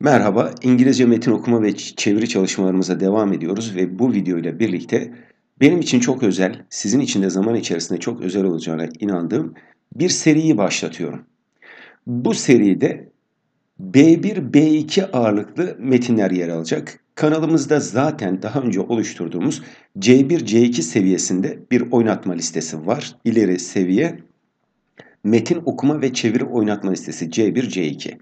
Merhaba, İngilizce metin okuma ve çeviri çalışmalarımıza devam ediyoruz ve bu videoyla birlikte benim için çok özel, sizin için de zaman içerisinde çok özel olacağına inandığım bir seriyi başlatıyorum. Bu seride B1, B2 ağırlıklı metinler yer alacak. Kanalımızda zaten daha önce oluşturduğumuz C1, C2 seviyesinde bir oynatma listesi var. İleri seviye metin okuma ve çeviri oynatma listesi C1, C2.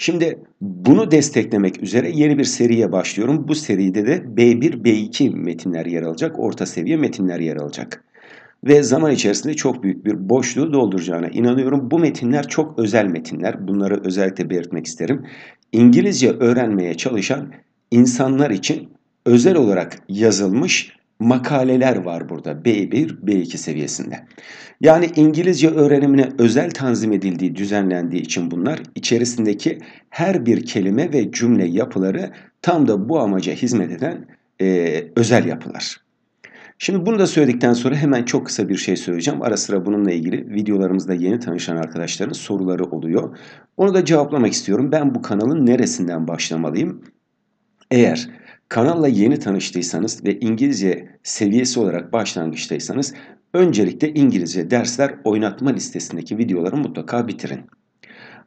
Şimdi bunu desteklemek üzere yeni bir seriye başlıyorum. Bu seride de B1, B2 metinler yer alacak. Orta seviye metinler yer alacak. Ve zaman içerisinde çok büyük bir boşluğu dolduracağına inanıyorum. Bu metinler çok özel metinler. Bunları özellikle belirtmek isterim. İngilizce öğrenmeye çalışan insanlar için özel olarak yazılmış makaleler var burada B1, B2 seviyesinde. Yani İngilizce öğrenimine özel tanzim edildiği, düzenlendiği için bunlar içerisindeki her bir kelime ve cümle yapıları tam da bu amaca hizmet eden e, özel yapılar. Şimdi bunu da söyledikten sonra hemen çok kısa bir şey söyleyeceğim. Ara sıra bununla ilgili videolarımızda yeni tanışan arkadaşların soruları oluyor. Onu da cevaplamak istiyorum. Ben bu kanalın neresinden başlamalıyım? Eğer Kanalla yeni tanıştıysanız ve İngilizce seviyesi olarak başlangıçtaysanız öncelikle İngilizce dersler oynatma listesindeki videoları mutlaka bitirin.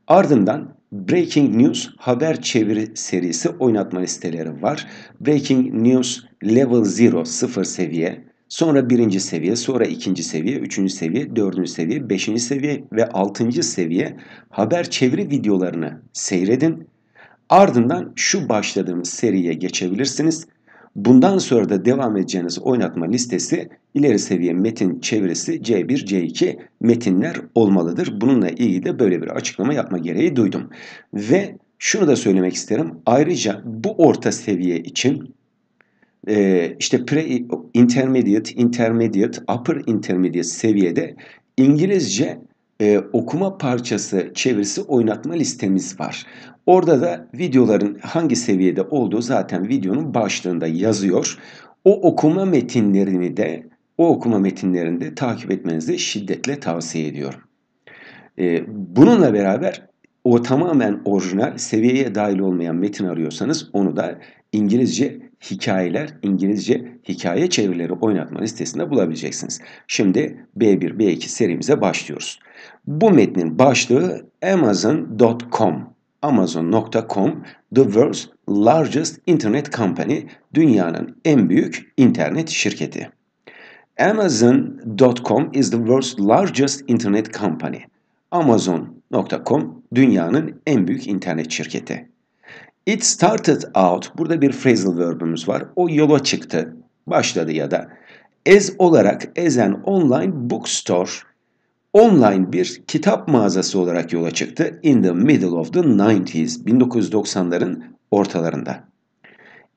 Ardından Breaking News haber çeviri serisi oynatma listeleri var. Breaking News Level 0 sıfır seviye, sonra birinci seviye, sonra ikinci seviye, üçüncü seviye, dördüncü seviye, beşinci seviye ve altıncı seviye haber çeviri videolarını seyredin Ardından şu başladığımız seriye geçebilirsiniz. Bundan sonra da devam edeceğiniz oynatma listesi ileri seviye metin çevirisi C1, C2 metinler olmalıdır. Bununla ilgili de böyle bir açıklama yapma gereği duydum. Ve şunu da söylemek isterim. Ayrıca bu orta seviye için e, işte pre intermediate, intermediate, upper intermediate seviyede İngilizce e, okuma parçası çevirisi oynatma listemiz var. Orada da videoların hangi seviyede olduğu zaten videonun başlığında yazıyor. O okuma metinlerini de o okuma metinlerini de takip etmenizi şiddetle tavsiye ediyorum. E, bununla beraber o tamamen orijinal seviyeye dahil olmayan metin arıyorsanız onu da İngilizce hikayeler, İngilizce hikaye çevirileri oynatma listesinde bulabileceksiniz. Şimdi B1, B2 serimize başlıyoruz. Bu metnin başlığı Amazon.com. Amazon.com, the world's largest internet company, dünyanın en büyük internet şirketi. Amazon.com is the world's largest internet company. Amazon.com dünyanın en büyük internet şirketi. It started out, burada bir phrasal verbimiz var. O yola çıktı, başladı ya da. As olarak as an online bookstore online bir kitap mağazası olarak yola çıktı in the middle of the 90s, 1990'ların ortalarında.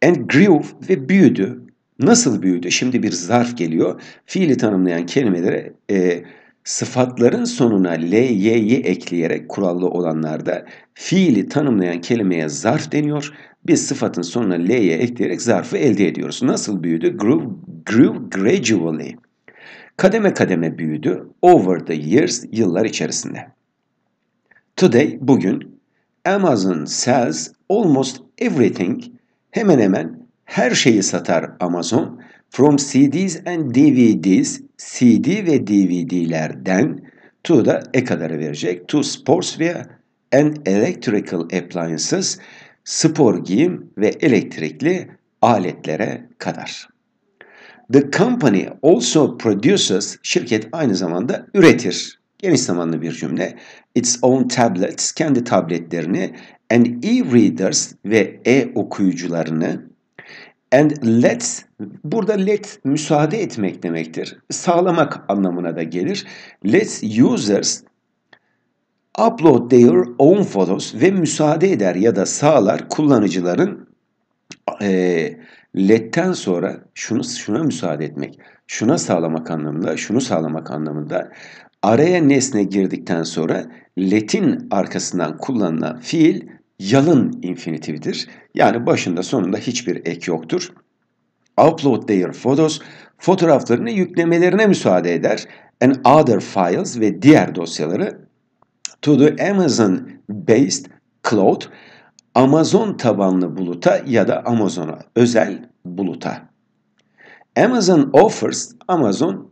And grew ve büyüdü. Nasıl büyüdü? Şimdi bir zarf geliyor. Fiili tanımlayan kelimelere e, sıfatların sonuna ly ekleyerek kurallı olanlarda fiili tanımlayan kelimeye zarf deniyor. Biz sıfatın sonuna ly ekleyerek zarfı elde ediyoruz. Nasıl büyüdü? Grew, grew gradually. Kademe kademe büyüdü over the years yıllar içerisinde. Today bugün Amazon sells almost everything hemen hemen her şeyi satar Amazon from CDs and DVDs CD ve DVD'lerden to da e kadarı verecek to sports ve and electrical appliances spor giyim ve elektrikli aletlere kadar. The company also produces, şirket aynı zamanda üretir. Geniş zamanlı bir cümle. Its own tablets, kendi tabletlerini and e-readers ve e-okuyucularını and let, burada let müsaade etmek demektir. Sağlamak anlamına da gelir. Let users upload their own photos ve müsaade eder ya da sağlar kullanıcıların e, letten sonra şunu şuna müsaade etmek, şuna sağlamak anlamında, şunu sağlamak anlamında araya nesne girdikten sonra letin arkasından kullanılan fiil yalın infinitividir. Yani başında sonunda hiçbir ek yoktur. Upload their photos fotoğraflarını yüklemelerine müsaade eder. And other files ve diğer dosyaları to the Amazon based cloud Amazon tabanlı buluta ya da Amazon'a özel buluta. Amazon offers Amazon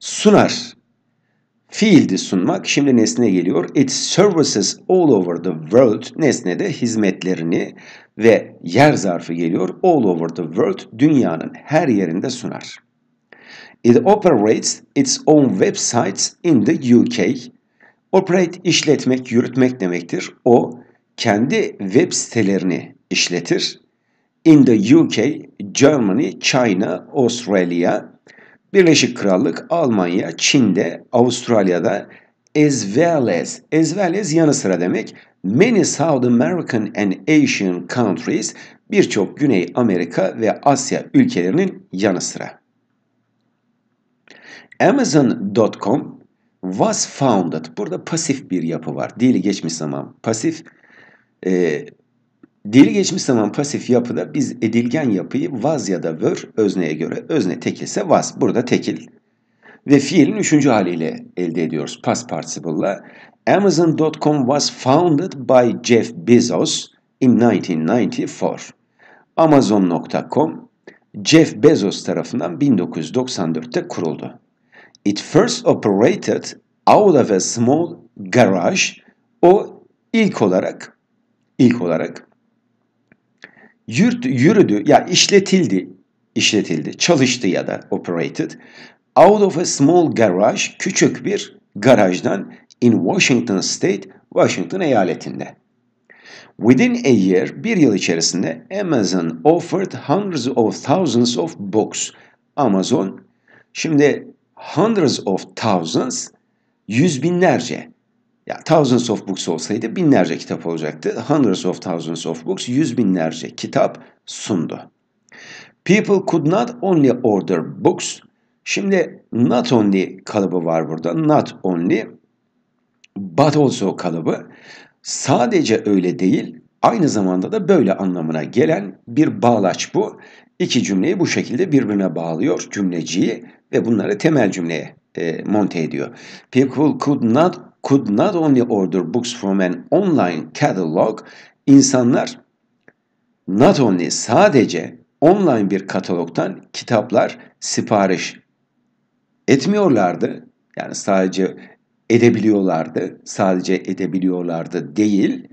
sunar. Fiildi sunmak şimdi nesne geliyor. Its services all over the world nesnede hizmetlerini ve yer zarfı geliyor. All over the world dünyanın her yerinde sunar. It operates its own websites in the UK. Operate işletmek, yürütmek demektir. O kendi web sitelerini işletir. In the UK, Germany, China, Australia, Birleşik Krallık, Almanya, Çin'de, Avustralya'da as well as, as well as yanı sıra demek. Many South American and Asian countries, birçok Güney Amerika ve Asya ülkelerinin yanı sıra. Amazon.com was founded. Burada pasif bir yapı var. Dili geçmiş zaman pasif. E, ee, Deri geçmiş zaman pasif yapıda biz edilgen yapıyı vaz ya da ver özneye göre. Özne tekilse vaz. Burada tekil. Ve fiilin üçüncü haliyle elde ediyoruz. Past participle'la. Amazon.com was founded by Jeff Bezos in 1994. Amazon.com Jeff Bezos tarafından 1994'te kuruldu. It first operated out of a small garage. O ilk olarak ilk olarak. Yürüdü, yürüdü yani işletildi, işletildi, çalıştı ya da operated. Out of a small garage, küçük bir garajdan in Washington State, Washington eyaletinde. Within a year, bir yıl içerisinde Amazon offered hundreds of thousands of books. Amazon, şimdi hundreds of thousands, yüz binlerce. Ya Thousands of Books olsaydı binlerce kitap olacaktı. Hundreds of Thousands of Books yüz binlerce kitap sundu. People could not only order books. Şimdi not only kalıbı var burada. Not only but also kalıbı. Sadece öyle değil, aynı zamanda da böyle anlamına gelen bir bağlaç bu. İki cümleyi bu şekilde birbirine bağlıyor cümleciyi ve bunları temel cümleye e, monte ediyor. People could not could not only order books from an online catalog, insanlar not only sadece online bir katalogdan kitaplar sipariş etmiyorlardı. Yani sadece edebiliyorlardı, sadece edebiliyorlardı değil.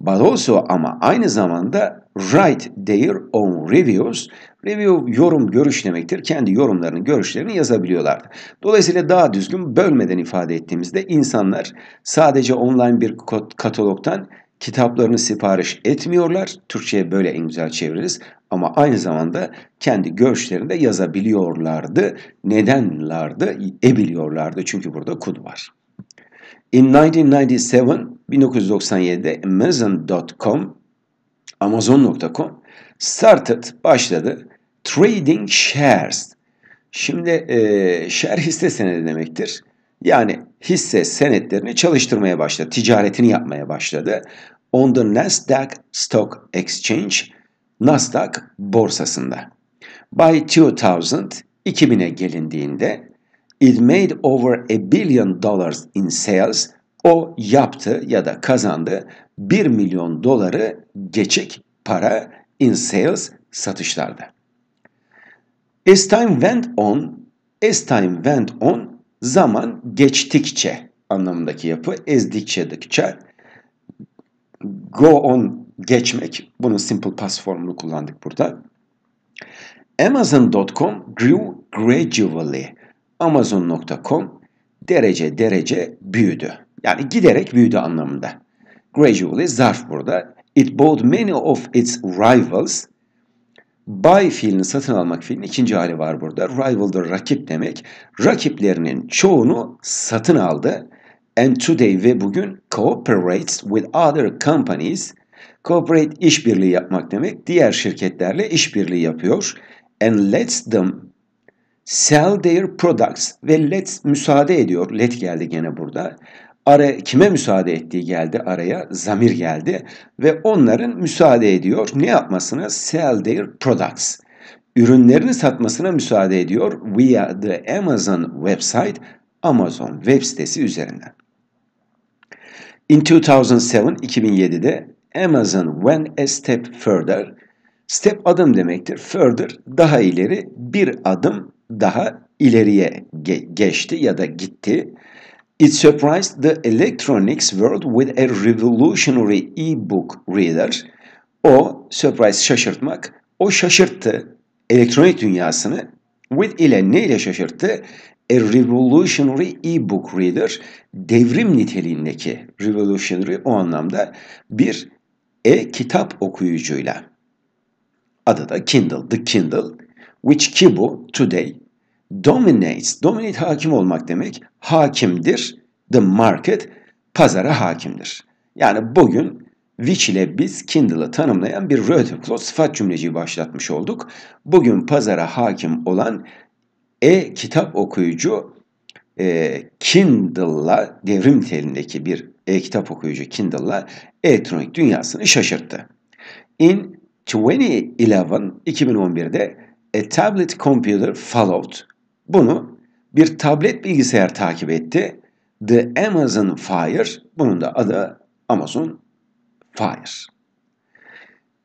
But also ama aynı zamanda write their own reviews Review yorum, görüş demektir. Kendi yorumlarını, görüşlerini yazabiliyorlardı. Dolayısıyla daha düzgün bölmeden ifade ettiğimizde insanlar sadece online bir katalogtan kitaplarını sipariş etmiyorlar. Türkçe'ye böyle en güzel çeviririz. Ama aynı zamanda kendi görüşlerini de yazabiliyorlardı. Nedenlardı? Ebiliyorlardı. Çünkü burada kud var. In 1997, 1997'de Amazon.com Amazon.com started başladı Trading shares. Şimdi e, share hisse senedi demektir. Yani hisse senetlerini çalıştırmaya başladı. Ticaretini yapmaya başladı. On the Nasdaq Stock Exchange, Nasdaq borsasında. By 2000, 2000'e gelindiğinde it made over a billion dollars in sales. O yaptı ya da kazandı 1 milyon doları geçik para in sales satışlarda. As time went on, as time went on zaman geçtikçe anlamındaki yapı ezdikçe dikçe go on geçmek. Bunun simple past formunu kullandık burada. Amazon.com grew gradually. Amazon.com derece derece büyüdü. Yani giderek büyüdü anlamında. Gradually zarf burada. It bought many of its rivals buy fiilini satın almak fiilinin ikinci hali var burada. Rival'da rakip demek. Rakiplerinin çoğunu satın aldı. And today ve bugün cooperates with other companies. Cooperate işbirliği yapmak demek. Diğer şirketlerle işbirliği yapıyor. And lets them sell their products ve lets müsaade ediyor. Let geldi gene burada. Ara, kime müsaade ettiği geldi araya, zamir geldi ve onların müsaade ediyor. Ne yapmasına? Sell their products. Ürünlerini satmasına müsaade ediyor via the Amazon website, Amazon web sitesi üzerinden. In 2007, 2007'de Amazon went a step further. Step adım demektir. Further daha ileri, bir adım daha ileriye geçti ya da gitti It surprised the electronics world with a revolutionary e-book reader. O, surprise şaşırtmak, o şaşırttı elektronik dünyasını with ile ne ile şaşırttı? A revolutionary e-book reader devrim niteliğindeki revolutionary o anlamda bir e-kitap okuyucuyla. Adı da Kindle, The Kindle, which Kibu today dominates, dominate hakim olmak demek hakimdir. The market pazara hakimdir. Yani bugün which ile biz Kindle'ı tanımlayan bir Rötherklot sıfat cümleciyi başlatmış olduk. Bugün pazara hakim olan e-kitap okuyucu e, Kindle'la devrim telindeki bir e-kitap okuyucu Kindle'la elektronik dünyasını şaşırttı. In 2011, 2011'de A Tablet Computer Followed bunu bir tablet bilgisayar takip etti. The Amazon Fire, bunun da adı Amazon Fire.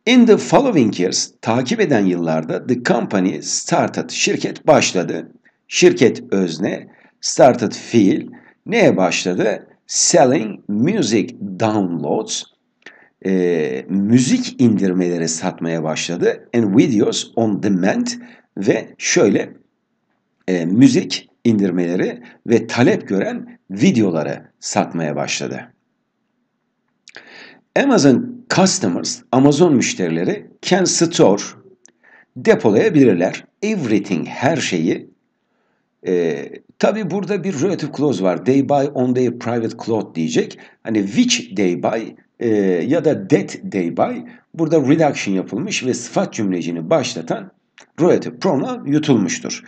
In the following years, takip eden yıllarda the company started, şirket başladı. Şirket özne, started fiil, neye başladı? Selling music downloads, e, müzik indirmeleri satmaya başladı. And videos on demand ve şöyle e, müzik indirmeleri ve talep gören videoları satmaya başladı. Amazon Customers, Amazon müşterileri can store, depolayabilirler. Everything, her şeyi. E, Tabi burada bir relative clause var. They buy on their private cloud diyecek. Hani which they buy e, ya da that they buy. Burada reduction yapılmış ve sıfat cümlecini başlatan relative pronoun yutulmuştur.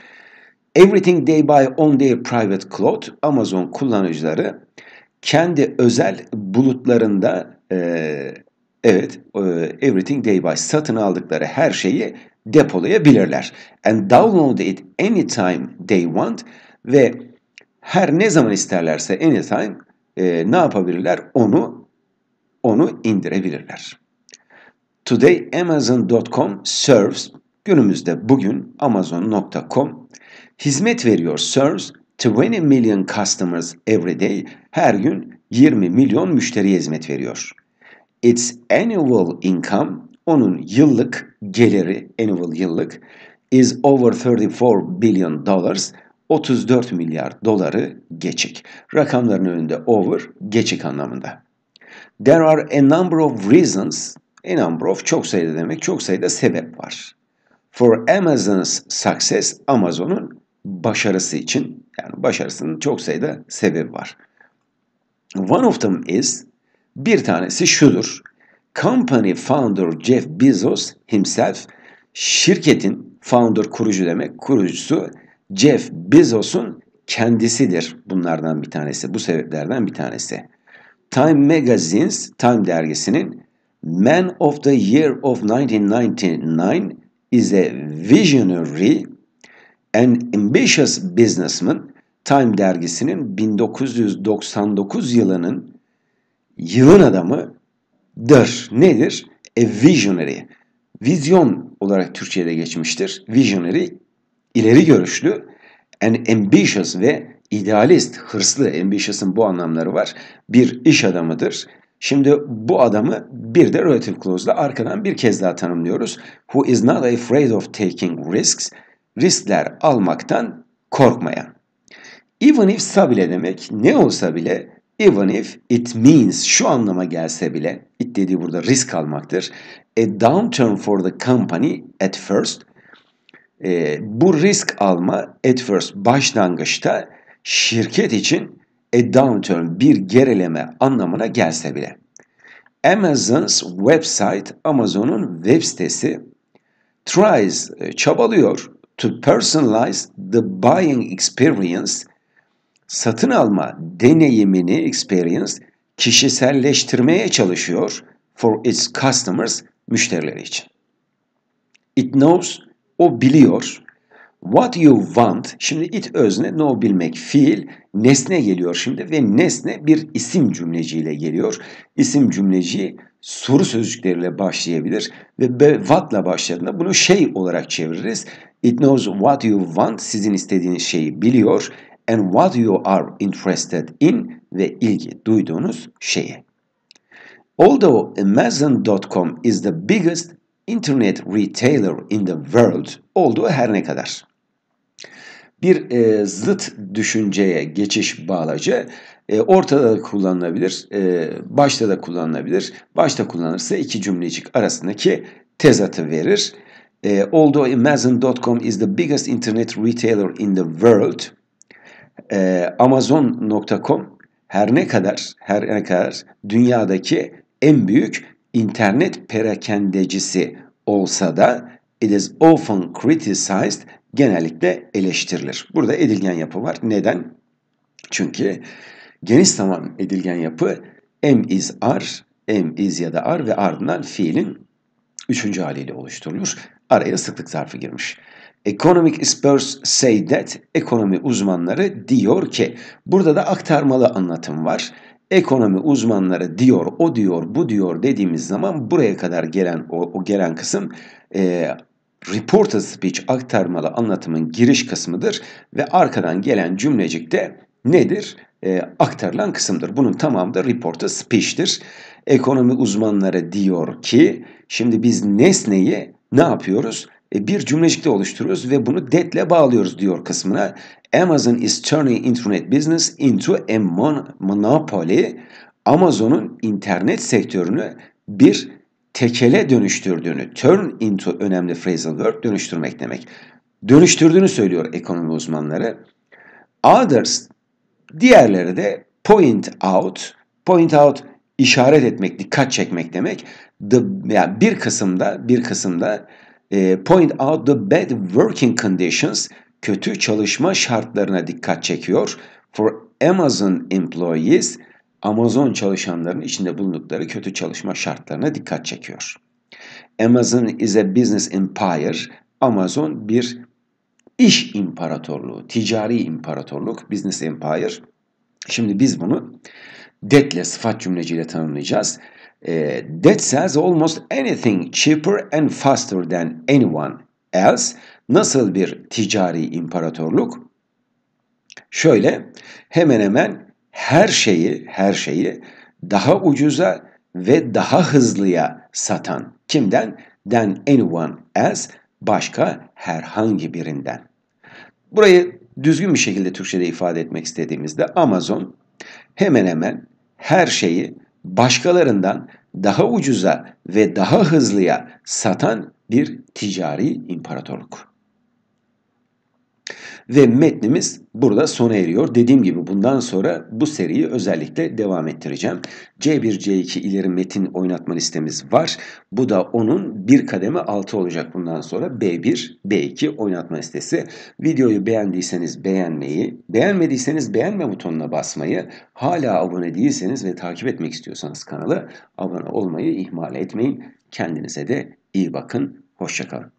Everything they buy on their private cloud Amazon kullanıcıları kendi özel bulutlarında e, evet e, everything they buy satın aldıkları her şeyi depolayabilirler. And download it anytime they want ve her ne zaman isterlerse anytime e, ne yapabilirler? Onu onu indirebilirler. Today Amazon.com serves günümüzde bugün Amazon.com Hizmet veriyor serves 20 million customers every day. Her gün 20 milyon müşteriye hizmet veriyor. Its annual income onun yıllık geliri annual yıllık is over 34 billion dollars 34 milyar doları geçik. Rakamların önünde over geçik anlamında. There are a number of reasons, a number of çok sayıda demek, çok sayıda sebep var. For Amazon's success, Amazon'un başarısı için. Yani başarısının çok sayıda sebebi var. One of them is bir tanesi şudur. Company founder Jeff Bezos himself şirketin founder kurucu demek kurucusu Jeff Bezos'un kendisidir. Bunlardan bir tanesi. Bu sebeplerden bir tanesi. Time Magazine's Time dergisinin Man of the Year of 1999 is a visionary An Ambitious Businessman Time dergisinin 1999 yılının yılın adamıdır. Nedir? A visionary. Vizyon olarak Türkçe'de geçmiştir. Visionary ileri görüşlü, an ambitious ve idealist, hırslı, ambitious'ın bu anlamları var. Bir iş adamıdır. Şimdi bu adamı bir de relative clause'la arkadan bir kez daha tanımlıyoruz. Who is not afraid of taking risks riskler almaktan korkmayan. Even if sabile demek ne olsa bile even if it means şu anlama gelse bile it dediği burada risk almaktır. A downturn for the company at first e, bu risk alma at first başlangıçta şirket için a downturn bir gerileme anlamına gelse bile. Amazon's website Amazon'un web sitesi tries e, çabalıyor to personalize the buying experience satın alma deneyimini experience kişiselleştirmeye çalışıyor for its customers müşterileri için. It knows o biliyor. What you want şimdi it özne know bilmek fiil nesne geliyor şimdi ve nesne bir isim cümleciyle geliyor. İsim cümleci soru sözcükleriyle başlayabilir ve what'la başladığında bunu şey olarak çeviririz It knows what you want, sizin istediğiniz şeyi biliyor. And what you are interested in ve ilgi duyduğunuz şeye. Although Amazon.com is the biggest internet retailer in the world olduğu her ne kadar. Bir e, zıt düşünceye geçiş bağlacı e, ortada da kullanılabilir, e, başta da kullanılabilir. Başta kullanırsa iki cümlecik arasındaki tezatı verir. Uh, although Amazon.com is the biggest internet retailer in the world, uh, ee, Amazon.com her ne kadar her ne kadar dünyadaki en büyük internet perakendecisi olsa da it is often criticized genellikle eleştirilir. Burada edilgen yapı var. Neden? Çünkü geniş zaman edilgen yapı M is R, M is ya da R ve ardından fiilin üçüncü haliyle oluşturulur. Araya sıklık zarfı girmiş. Economic Experts Say That ekonomi uzmanları diyor ki burada da aktarmalı anlatım var. Ekonomi uzmanları diyor, o diyor, bu diyor dediğimiz zaman buraya kadar gelen o, o gelen kısım e, reported speech aktarmalı anlatımın giriş kısmıdır ve arkadan gelen cümlecik de nedir? E, aktarılan kısımdır. Bunun tamamı da report'a speech'tir. Ekonomi uzmanları diyor ki şimdi biz nesneyi ne yapıyoruz? E, bir cümlecikte oluşturuyoruz ve bunu detle bağlıyoruz diyor kısmına. Amazon is turning internet business into a mon monopoly. Amazon'un internet sektörünü bir tekele dönüştürdüğünü, turn into önemli phrasal word dönüştürmek demek. Dönüştürdüğünü söylüyor ekonomi uzmanları. Others Diğerleri de point out. Point out işaret etmek, dikkat çekmek demek. The, yani bir kısımda, bir kısımda e, point out the bad working conditions, kötü çalışma şartlarına dikkat çekiyor. For Amazon employees, Amazon çalışanların içinde bulundukları kötü çalışma şartlarına dikkat çekiyor. Amazon is a business empire. Amazon bir İş imparatorluğu, ticari imparatorluk, business empire. Şimdi biz bunu detle sıfat cümleciyle tanımlayacağız. E, ee, that sells almost anything cheaper and faster than anyone else. Nasıl bir ticari imparatorluk? Şöyle hemen hemen her şeyi her şeyi daha ucuza ve daha hızlıya satan kimden? Than anyone else başka herhangi birinden. Burayı düzgün bir şekilde Türkçe'de ifade etmek istediğimizde Amazon hemen hemen her şeyi başkalarından daha ucuza ve daha hızlıya satan bir ticari imparatorluk. Ve metnimiz burada sona eriyor. Dediğim gibi bundan sonra bu seriyi özellikle devam ettireceğim. C1, C2 ileri metin oynatma listemiz var. Bu da onun bir kademe altı olacak bundan sonra. B1, B2 oynatma listesi. Videoyu beğendiyseniz beğenmeyi, beğenmediyseniz beğenme butonuna basmayı, hala abone değilseniz ve takip etmek istiyorsanız kanalı abone olmayı ihmal etmeyin. Kendinize de iyi bakın. Hoşçakalın.